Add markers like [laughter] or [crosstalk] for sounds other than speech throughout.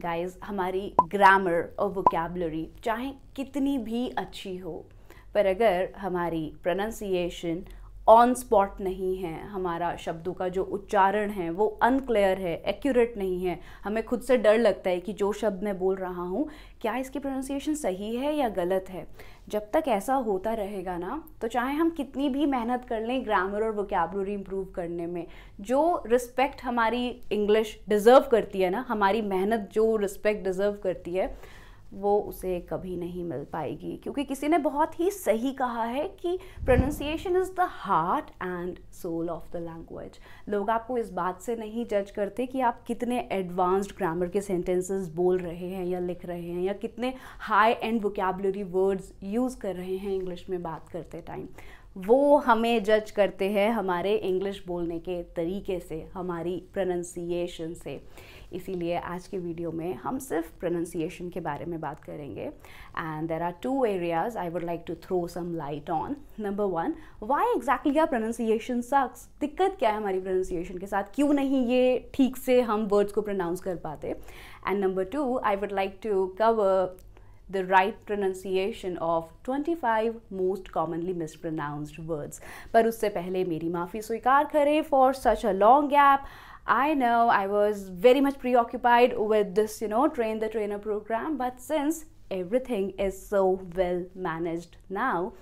Guys हमारी grammar और vocabulary चाहे कितनी भी अच्छी हो पर अगर हमारी प्रोनाउंसिएशन ऑन स्पॉट नहीं है हमारा शब्दों का जो उच्चारण है वो अनक्लियर है एक्यूरेट नहीं है हमें खुद से डर लगता है कि जो शब्द मैं बोल रहा हूँ क्या इसकी प्रोनाउंसिएशन सही है या गलत है जब तक ऐसा होता रहेगा ना तो चाहे हम कितनी भी मेहनत कर लें ग्रामर और वोकेबलरी इम्प्रूव करने में जो रिस्पेक्ट हमारी इंग्लिश डिज़र्व करती है ना हमारी मेहनत जो रिस्पेक्ट डिज़र्व करती है वो उसे कभी नहीं मिल पाएगी क्योंकि किसी ने बहुत ही सही कहा है कि pronunciation is the heart and soul of the language लोग आपको इस बात से नहीं जज करते कि आप कितने एडवांस्ड ग्रामर के सेंटेंसेस बोल रहे हैं या लिख रहे हैं या कितने high and vocabulary words use कर रहे हैं इंग्लिश में बात करते टाइम वो हमें जज करते हैं हमारे इंग्लिश बोलने के तरीके से हमारी प्रोनाउंसिएशन से इसीलिए आज की वीडियो में हम सिर्फ प्रोनंसिएशन के बारे में बात करेंगे and there are two areas I would like to throw some light on number one why exactly our pronunciation sucks दिक्कत क्या है हमारी प्रोनंसिएशन के साथ क्यों नहीं ये ठीक से हम वर्ड्स को प्रोनाउंस कर पाते and number two I would like to cover the pronunciation of twenty five most commonly mispronounced words पर उससे पहले मेरी माफ़ी स्वीकार करें for such a long gap I know I was very much preoccupied with this, you know, train the trainer program, but since everything is so well managed now,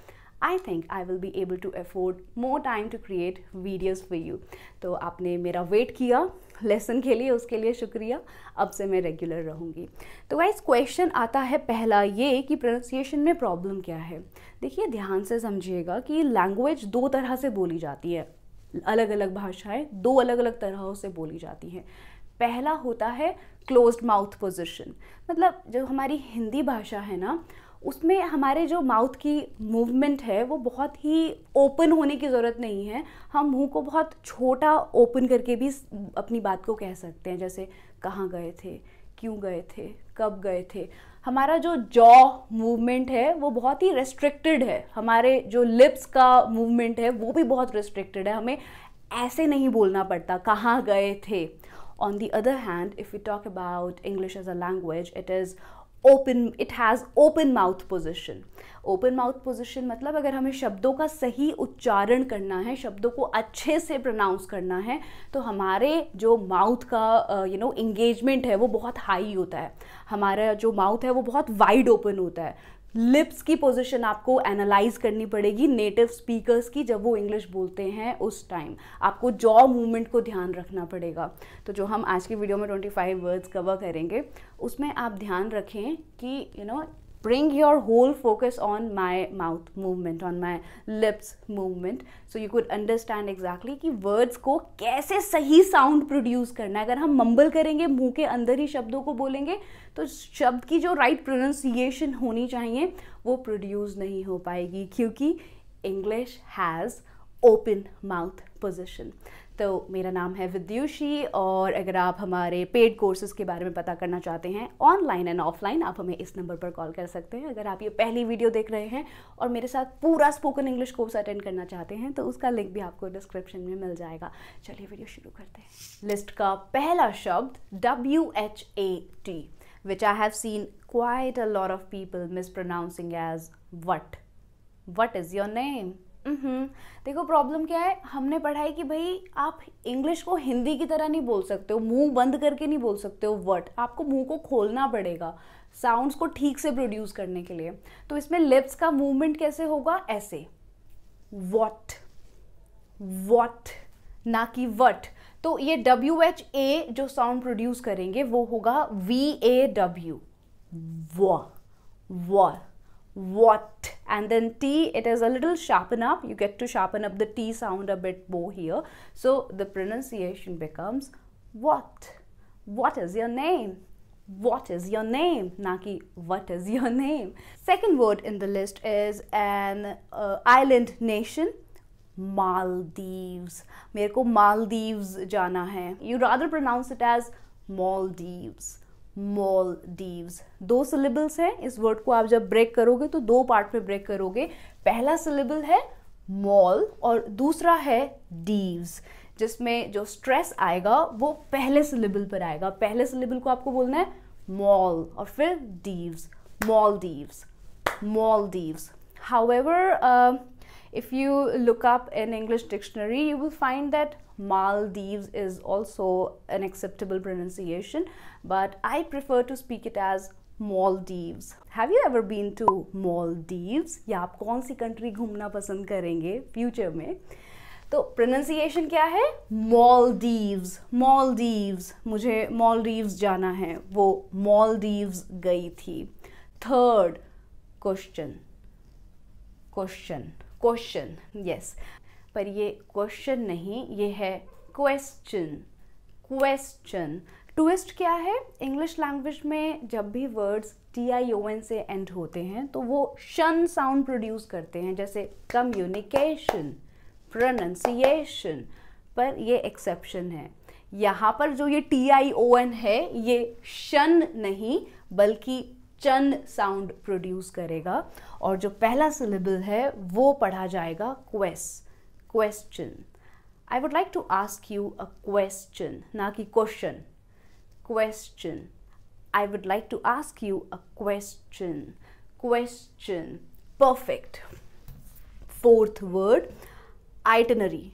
I think I will be able to afford more time to create videos for you. तो आपने मेरा wait किया lesson के लिए उसके लिए शुक्रिया अब से मैं रेगुलर रहूँगी तो वाइज क्वेश्चन आता है पहला ये कि प्रोनाउंसिएशन में प्रॉब्लम क्या है देखिए ध्यान से समझिएगा कि लैंग्वेज दो तरह से बोली जाती है अलग अलग भाषाएं दो अलग अलग तरहों से बोली जाती हैं पहला होता है क्लोज माउथ पोजिशन मतलब जो हमारी हिंदी भाषा है ना उसमें हमारे जो माउथ की मूवमेंट है वो बहुत ही ओपन होने की ज़रूरत नहीं है हम मुंह को बहुत छोटा ओपन करके भी अपनी बात को कह सकते हैं जैसे कहाँ गए थे क्यों गए थे कब गए थे हमारा जो जॉ मूवमेंट है वो बहुत ही रेस्ट्रिक्टेड है हमारे जो लिप्स का मूवमेंट है वो भी बहुत रेस्ट्रिक्टेड है हमें ऐसे नहीं बोलना पड़ता कहाँ गए थे on the other hand if you talk about English as a language it is open it has open mouth position open mouth position मतलब अगर हमें शब्दों का सही उच्चारण करना है शब्दों को अच्छे से प्रोनाउंस करना है तो हमारे जो माउथ का यू नो इंगेजमेंट है वो बहुत हाई होता है हमारा जो माउथ है वो बहुत वाइड ओपन होता है लिप्स की पोजीशन आपको एनालाइज करनी पड़ेगी नेटिव स्पीकर्स की जब वो इंग्लिश बोलते हैं उस टाइम आपको जॉ मूवमेंट को ध्यान रखना पड़ेगा तो जो हम आज की वीडियो में 25 वर्ड्स कवर करेंगे उसमें आप ध्यान रखें कि you you know know, bring your whole focus on my mouth movement on my lips movement so you could understand exactly कि words को कैसे सही sound produce करना है अगर हम mumble करेंगे मुंह के अंदर ही शब्दों को बोलेंगे तो शब्द की जो right pronunciation होनी चाहिए वो produce नहीं हो पाएगी क्योंकि English has open mouth position तो मेरा नाम है विद्युषी और अगर आप हमारे पेड कोर्सेज के बारे में पता करना चाहते हैं ऑनलाइन एंड ऑफलाइन आप हमें इस नंबर पर कॉल कर सकते हैं अगर आप ये पहली वीडियो देख रहे हैं और मेरे साथ पूरा स्पोकन इंग्लिश कोर्स अटेंड करना चाहते हैं तो उसका लिंक भी आपको डिस्क्रिप्शन में मिल जाएगा चलिए वीडियो शुरू करते हैं लिस्ट का पहला शब्द W H A T which I have seen quite a lot of people mispronouncing as what what is your name hmm. देखो प्रॉब्लम क्या है हमने पढ़ा है कि भाई आप इंग्लिश को हिंदी की तरह नहीं बोल सकते हो मुंह बंद करके नहीं बोल सकते हो वर्ड आपको मुंह को खोलना पड़ेगा साउंड्स को ठीक से प्रोड्यूस करने के लिए तो इसमें लिप्स का मूवमेंट कैसे होगा ऐसे वॉट वॉट ना कि वट तो ये डब्ल्यू एच ए जो साउंड प्रोड्यूस करेंगे वो होगा वी ए डब्ल्यू व what and then t it is a little sharpen up you get to sharpen up the t sound a bit more here so the pronunciation becomes what what is your name what is your name naki what is your name second word in the list is an uh, island nation maldives mere maldives jana hai you rather pronounce it as maldives Maldives दो syllables हैं इस word को आप जब break करोगे तो दो part में ब्रेक करोगे पहला सिलेबल है मॉल और दूसरा है डीव्स जिसमें जो स्ट्रेस आएगा वो पहले सिलेबल पर आएगा पहले सिलेबल को आपको बोलना है मॉल और फिर dives mal Maldives however if you look up in English dictionary you will find that Maldives is also an acceptable pronunciation, but I prefer to speak it as Maldives. Have you ever been to Maldives? या आप कौन सी country घूमना पसंद करेंगे future में तो pronunciation क्या है मॉलडीव्स मॉलडीव्स मुझे मॉलडीव्स जाना है वो मॉलडीव्स गई थी third question question question yes पर ये क्वेश्चन नहीं ये है क्वेश्चन क्वेश्चन ट्विस्ट क्या है इंग्लिश लैंग्वेज में जब भी words T I O N से एंड होते हैं तो वो शन साउंड प्रोड्यूस करते हैं जैसे कम्युनिकेशन प्रोनंसिएशन पर ये एक्सेप्शन है यहाँ पर जो ये टी आई ओ एन है ये शन नहीं बल्कि चन साउंड प्रोड्यूस करेगा और जो पहला सिलेबल है वो पढ़ा जाएगा quest question. I would like to ask you a question. ना कि question. Question. I would like to ask you a question. Question. Perfect. Fourth word. Itinerary.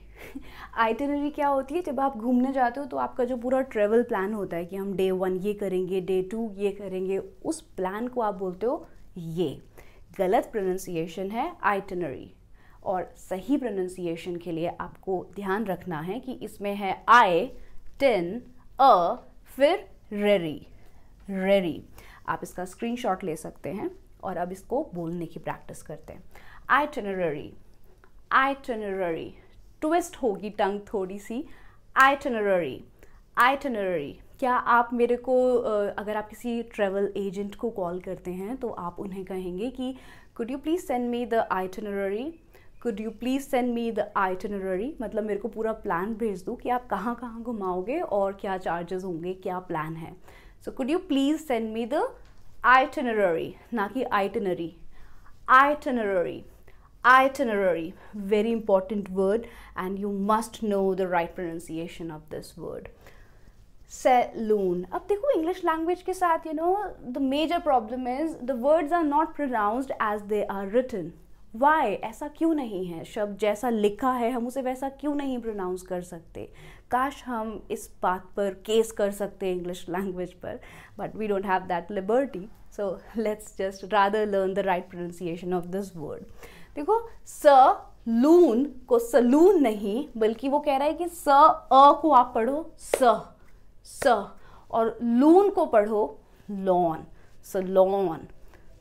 Itinerary क्या होती है जब आप घूमने जाते हो तो आपका जो पूरा ट्रेवल प्लान होता है कि हम डे वन ये करेंगे डे टू ये करेंगे उस प्लान को आप बोलते हो ये गलत प्रोनाउंसिएशन है आइटनरी और सही प्रोनंसिएशन के लिए आपको ध्यान रखना है कि इसमें है आई टिन अ फिर रेरी रेरी आप इसका स्क्रीनशॉट ले सकते हैं और अब इसको बोलने की प्रैक्टिस करते हैं आई आई टनररी ट्विस्ट होगी टंग थोड़ी सी आई आई टनररी क्या आप मेरे को अगर आप किसी ट्रेवल एजेंट को कॉल करते हैं तो आप उन्हें कहेंगे कि could you please send me the itinerary could you please send me the itinerary मतलब मेरे को पूरा प्लान भेज दूँ कि आप कहाँ कहाँ घुमाओगे और क्या चार्जेस होंगे क्या प्लान है so could you please send me the itinerary ना कि itinerary itinerary itinerary very important word and you must know the right pronunciation of this word salon अब देखो इंग्लिश लैंग्वेज के साथ you know the major problem is the words are not pronounced as they are written why ऐसा क्यों नहीं है शब्द जैसा लिखा है हम उसे वैसा क्यों नहीं प्रोनाउंस कर सकते काश हम इस बात पर केस कर सकते हैं इंग्लिश लैंग्वेज पर but we don't have that liberty so let's just rather learn the right pronunciation of this word देखो स लून को सलून नहीं बल्कि वो कह रहा है कि स अ को आप पढ़ो स स और लून को पढ़ो लॉन स लॉन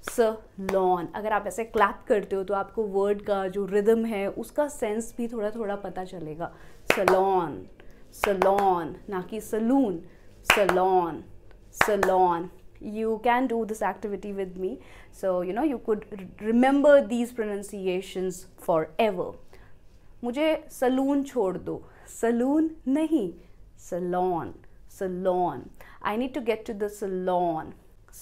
सलोन अगर आप ऐसे क्लैप करते हो तो आपको वर्ड का जो रिदम है उसका सेंस भी थोड़ा थोड़ा पता चलेगा सलोन सलोन ना कि salon salon salon can do this activity with me so you know you could remember these pronunciations forever मुझे सलून छोड़ दो सलून नहीं salon salon I need to get to the salon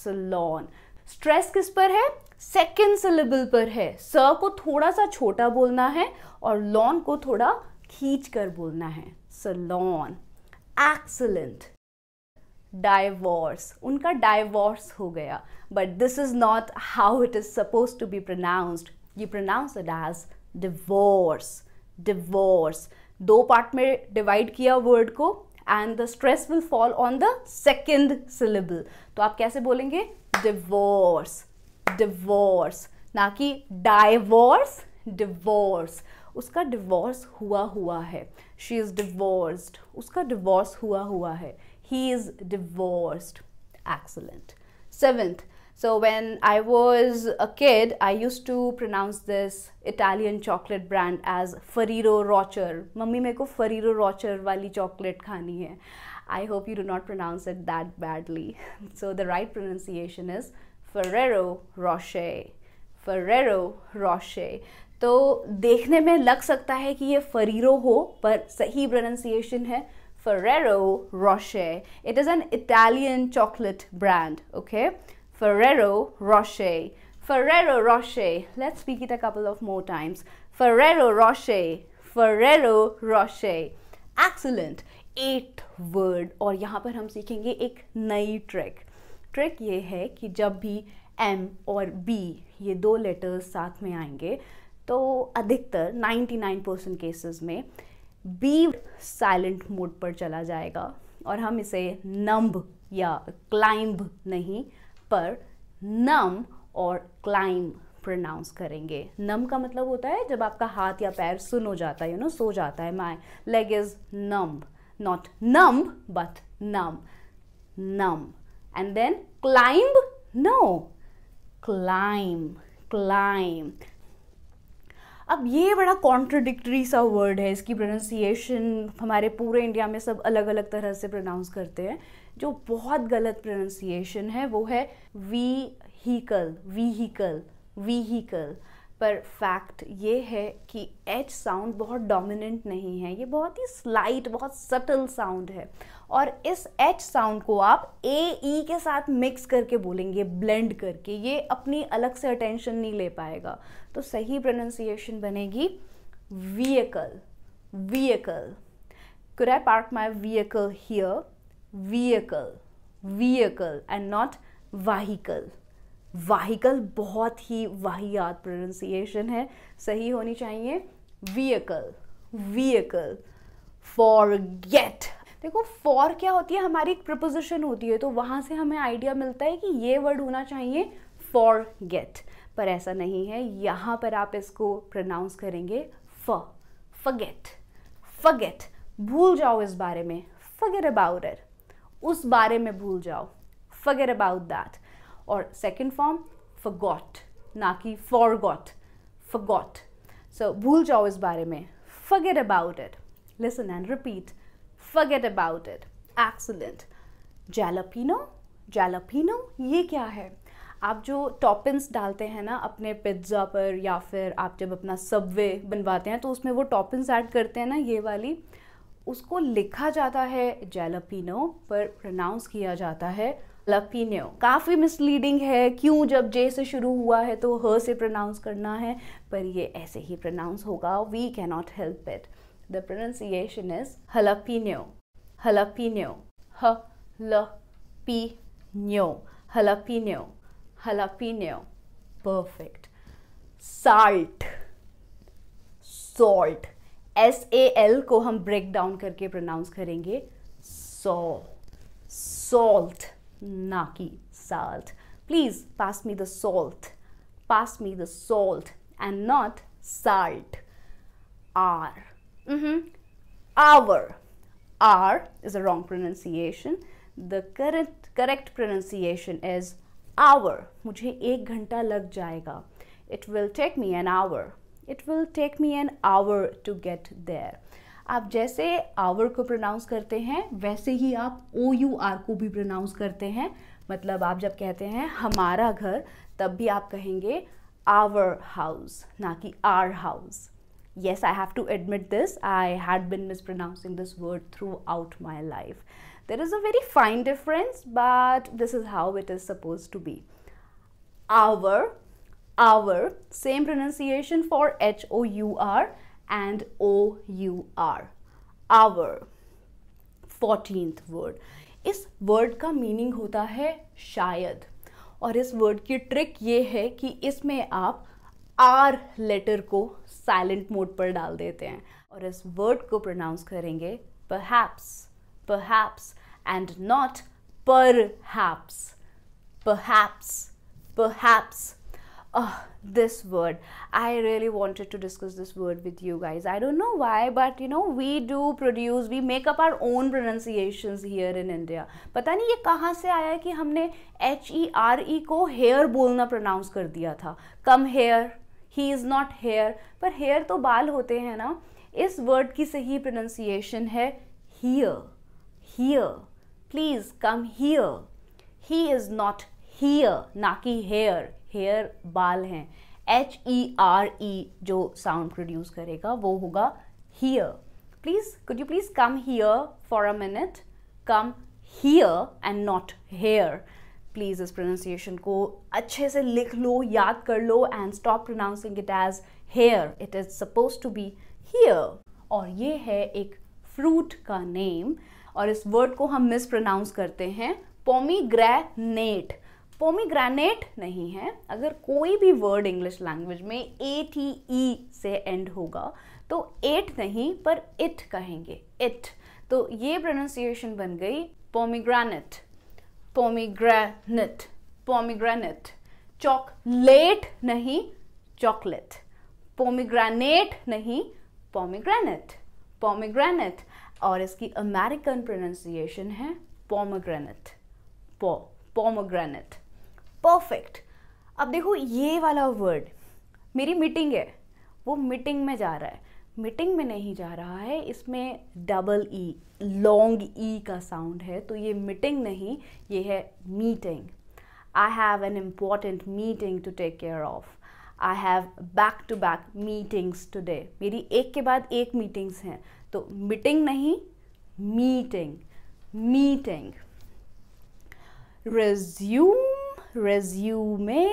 salon stress किस पर है second syllable पर है स को थोड़ा सा छोटा बोलना है और लॉन को थोड़ा खींच कर बोलना है सलॉन एक्सलेंट डाइवोर्स उनका डाइवोर्स हो गया but this is not how it is suppose to be pronounced ये प्रोनाउंस एज डिवोर्स डिवोर्स दो पार्ट में डिवाइड किया वर्ड को and the stress will fall on the second syllable तो आप कैसे बोलेंगे डिवोर्स डिवोर्स ना कि डाइवोर्स डिवोर्स उसका डिवोर्स हुआ हुआ है शी इज़ डिवोर्स्ड उसका डिवोर्स हुआ हुआ है he is divorced excellent seventh So when I was a kid, I used to pronounce this Italian chocolate brand as Ferrero Rocher. Mummy मेरे को Ferrero Rocher वाली chocolate खानी है. I hope you do not pronounce it that badly. [laughs] So the right pronunciation is Ferrero Rocher. Ferrero Rocher. तो देखने में लग सकता है कि ये फरीरो हो पर सही प्रोनाउंसिएशन है Ferrero Rocher. It is an Italian chocolate brand, okay? Ferrero Rocher. Ferrero Rocher. Let's speak it a couple of more times. Ferrero Rocher. Ferrero Rocher. Excellent. Eighth word. और यहाँ पर हम सीखेंगे एक नई ट्रिक ट्रिक ये है कि जब भी M और B ये दो लेटर्स साथ में आएंगे तो अधिकतर 99 परसेंट केसेस में बी साइलेंट मोड पर चला जाएगा और हम इसे नम्ब या क्लाइंब नहीं पर नम और क्लाइम प्रोनाउंस करेंगे नम का मतलब होता है जब आपका हाथ या पैर सुन हो जाता है यू नो सो जाता है my leg is numb not numb but numb numb and then climb no climb climb अब ये बड़ा कॉन्ट्रोडिक्टी सा वर्ड है इसकी प्रोनाउंसिएशन हमारे पूरे इंडिया में सब अलग अलग तरह से प्रोनाउंस करते हैं जो बहुत गलत प्रोनाउंसिएशन है वो है vehicle vehicle vehicle पर फैक्ट ये है कि एच साउंड बहुत डोमिनेंट नहीं है ये बहुत ही स्लाइट बहुत सटल साउंड है और इस एच साउंड को आप ए ई e के साथ मिक्स करके बोलेंगे ब्लेंड करके ये अपनी अलग से अटेंशन नहीं ले पाएगा तो सही प्रोनाउंसिएशन बनेगी vehicle vehicle could I park my vehicle here vehicle vehicle and not vehicle vehicle बहुत ही वाहियात प्रोनाउंसिएशन है सही होनी चाहिए व्हीकल व्हीकल फॉर गेट देखो फॉर क्या होती है हमारी एक प्रपोजिशन होती है तो वहां से हमें आइडिया मिलता है कि ये वर्ड होना चाहिए फॉर गेट पर ऐसा नहीं है यहां पर आप इसको प्रोनाउंस करेंगे फ फगेट फगेट भूल जाओ इस बारे में फगेट अबाउट इट उस बारे में भूल जाओ फगेट अबाउट दैट और सेकेंड फॉर्म फगॉट ना कि फॉर गॉट फगॉट सो भूल जाओ इस बारे में forget about it listen and repeat forget about it excellent jalapeno jalapeno ये क्या है आप जो टॉपिंस डालते हैं ना अपने पिज्ज़ा पर या फिर आप जब अपना सबवे बनवाते हैं तो उसमें वो टॉपिंस ऐड करते हैं ना ये वाली उसको लिखा जाता है जेलपिनो पर प्रोनाउंस किया जाता है लपिनो काफ़ी मिसलीडिंग है क्यों जब जे से शुरू हुआ है तो ह से प्रोनाउंस करना है पर ये ऐसे ही प्रोनाउंस होगा we cannot help it the pronunciation is jalapeno jalapeno jalapeno jalapeno jalapeno perfect salt salt S A L को हम ब्रेक डाउन करके प्रोनाउंस करेंगे सो सॉल्ट ना कि salt please pass me the salt pass me the salt and not salt our hour our is a wrong pronunciation the correct correct pronunciation is hour मुझे एक घंटा लग जाएगा. It will take me an hour it will take me an hour to get there आप जैसे our को pronounce करते हैं वैसे ही आप ओ यू आर को भी प्रोनाउंस करते हैं मतलब आप जब कहते हैं हमारा घर तब भी आप कहेंगे आवर हाउस ना कि our house yes i have to admit this i had been mispronouncing this word throughout my life there is a very fine difference but this is how it is supposed to be our hour. Same pronunciation for H-O-U-R and O-U-R. Hour. Fourteenth word इस वर्ड का meaning होता है शायद और इस word की trick ये है कि इसमें आप आर लेटर को साइलेंट मोड पर डाल देते हैं और इस वर्ड को प्रोनाउंस करेंगे perhaps perhaps and not perhaps perhaps perhaps oh, this word i really wanted to discuss this word with you guys i don't know why but you know we do produce we make up our own pronunciations here in india pata nahi ye kahan se aaya है कि हमने H E R E को hair बोलना pronounce कर दिया था come hair he is not hair पर hair तो बाल होते हैं ना इस वर्ड की सही प्रोनाउंसिएशन है here here please come here he is not here ना कि हेयर हेयर बाल हैं एच ई आर ई जो साउंड प्रोड्यूस करेगा वो होगा here please could you please come here for a minute come here and not hair please इस pronunciation को अच्छे से लिख लो याद कर लो and stop pronouncing it as hair it is suppose to be here और ये है एक फ्रूट का नेम और इस वर्ड को हम मिस प्रोनाउंस करते हैं पोमीग्रेनेट पोमीग्रेनेट नहीं है अगर कोई भी वर्ड इंग्लिश लैंग्वेज में ए टी ई से एंड होगा तो एट नहीं पर इट कहेंगे इट तो ये प्रोनाउंसिएशन बन गई पोमीग्रेनेट पोमीग्रेनेट पोमीग्रेनेट चॉकलेट नहीं चॉकलेट पोमीग्रेनेट नहीं पोमीग्रेनेट पोमीग्रेनेट और इसकी अमेरिकन प्रोनाउंसिएशन है पोमोग्रेनेट पो पोमोग्रेनेट परफेक्ट अब देखो ये वाला वर्ड मेरी मीटिंग है वो मीटिंग में जा रहा है मीटिंग में नहीं जा रहा है इसमें डबल ई लॉन्ग ई का साउंड है तो ये मीटिंग नहीं ये है meeting I have an important meeting to take care of I have back to back meetings today मेरी एक के बाद एक मीटिंग्स हैं तो मीटिंग नहीं meeting meeting resume resume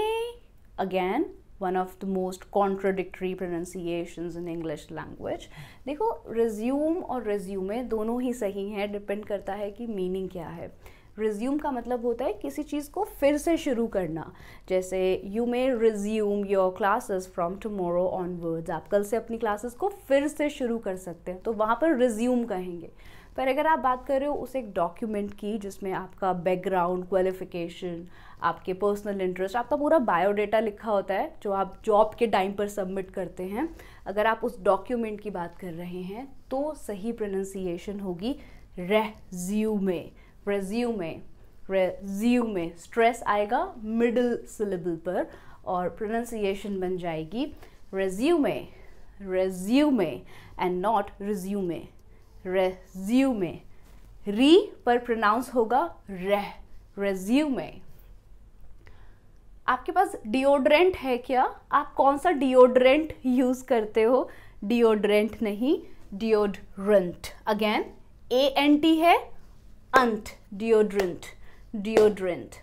again one of the most contradictory pronunciations in English language. देखो resume और resume दोनों ही सही हैं डिपेंड करता है कि मीनिंग क्या है resume का मतलब होता है किसी चीज़ को फिर से शुरू करना जैसे you may resume your classes from tomorrow onwards आप कल से अपनी classes को फिर से शुरू कर सकते हैं तो वहाँ पर resume कहेंगे पर अगर आप बात कर रहे हो उस एक डॉक्यूमेंट की जिसमें आपका बैकग्राउंड क्वालिफिकेशन आपके पर्सनल इंटरेस्ट आपका पूरा बायोडेटा लिखा होता है जो आप जॉब के टाइम पर सबमिट करते हैं अगर आप उस डॉक्यूमेंट की बात कर रहे हैं तो सही प्रोनंसिएशन होगी रेज्यूमे रेज्यूमे रेज्यूमे स्ट्रेस आएगा मिडिल सिलेबल पर और प्रोनंसिएशन बन जाएगी resume resume and not resume resume re पर प्रोनाउंस होगा रेह रेज्यूमे आपके पास डिओड्रेंट है क्या आप कौन सा डिओड्रेंट यूज करते हो डिओड्रेंट नहीं deodorant again A N T है अंत डिओड्रंट डिओड्रेंट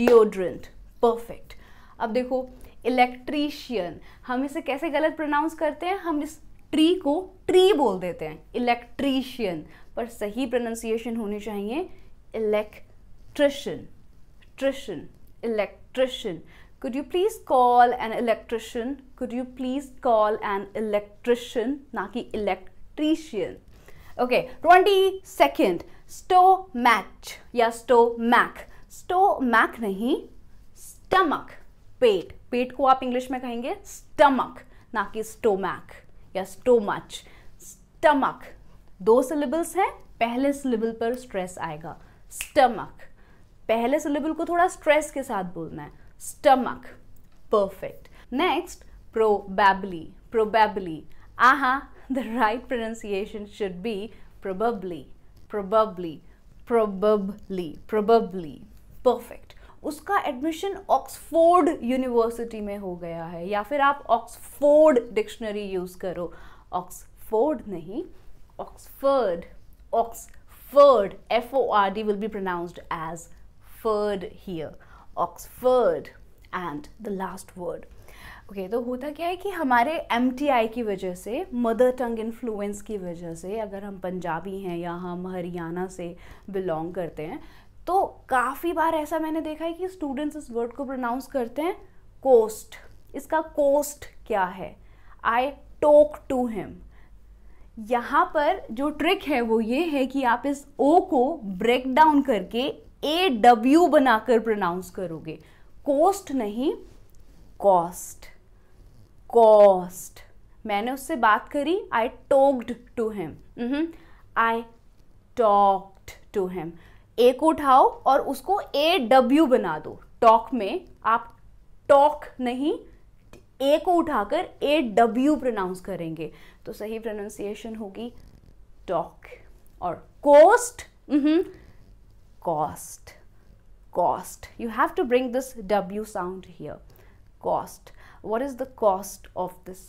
डिओड्रेंट परफेक्ट अब देखो इलेक्ट्रीशियन हम इसे कैसे गलत प्रोनाउंस करते हैं हम इस ट्री को ट्री बोल देते हैं इलेक्ट्रीशियन पर सही प्रोनाउंसिएशन होनी चाहिए electrician trician electrician could you please call an electrician could you please call an electrician ना कि electrician okay twenty second stomach या स्टो मैक स्टो मैक नहीं स्टमक पेट पेट को आप इंग्लिश में कहेंगे स्टमक ना कि स्टोमैक या मच स्टमक दो सिलेबल्स हैं पहले सिलेबल पर स्ट्रेस आएगा स्टमक पहले सिलेबल को थोड़ा स्ट्रेस के साथ बोलना है stomach perfect next probably probably आहा the right pronunciation should be probably probably probably probably perfect उसका एडमिशन ऑक्सफोर्ड यूनिवर्सिटी में हो गया है या फिर आप ऑक्सफोर्ड डिक्शनरी यूज़ करो ऑक्सफोर्ड नहीं Oxford Oxford F O R D will be pronounced as ford here Oxford and the last word okay तो होता क्या है कि हमारे एम टी आई की वजह से मदर टंग इन्फ्लुएंस की वजह से अगर हम पंजाबी हैं या हम हरियाणा से बिलोंग करते हैं तो काफ़ी बार ऐसा मैंने देखा है कि स्टूडेंट्स इस वर्ड को प्रोनाउंस करते हैं कोस्ट इसका कोस्ट क्या है आई टोक टू हिम यहाँ पर जो ट्रिक है वो ये है कि आप इस ओ को ब्रेक डाउन करके ए डब्ल्यू बनाकर प्रोनाउंस करोगे कोस्ट नहीं कॉस्ट कॉस्ट मैंने उससे बात करी I talked to him I talked to him A को उठाओ और उसको ए डब्ल्यू बना दो टॉक में आप टॉक नहीं ए को उठाकर ए डब्ल्यू प्रोनाउंस करेंगे तो सही प्रोनाउंसिएशन होगी टॉक और coast hmm, cost cost you have to bring this W sound here cost what is the cost of this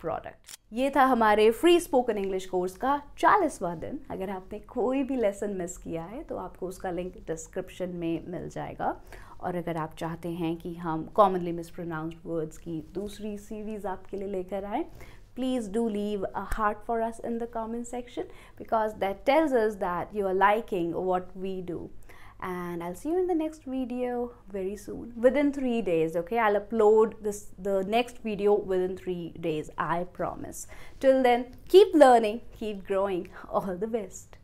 product ये था हमारे फ्री स्पोकन इंग्लिश कोर्स का चालीसवा दिन अगर आपने कोई भी लेसन मिस किया है तो आपको उसका लिंक डिस्क्रिप्शन में मिल जाएगा और अगर आप चाहते हैं कि हम कॉमनली मिसप्रोनाउंस्ड वर्ड्स की दूसरी सीरीज़ आपके लिए लेकर आए please do leave a heart for us in the comment section because that tells us that you are liking what we do and I'll see you in the next video very soon within three days okay I'll upload this the next video within three days I promise till then keep learning keep growing all the best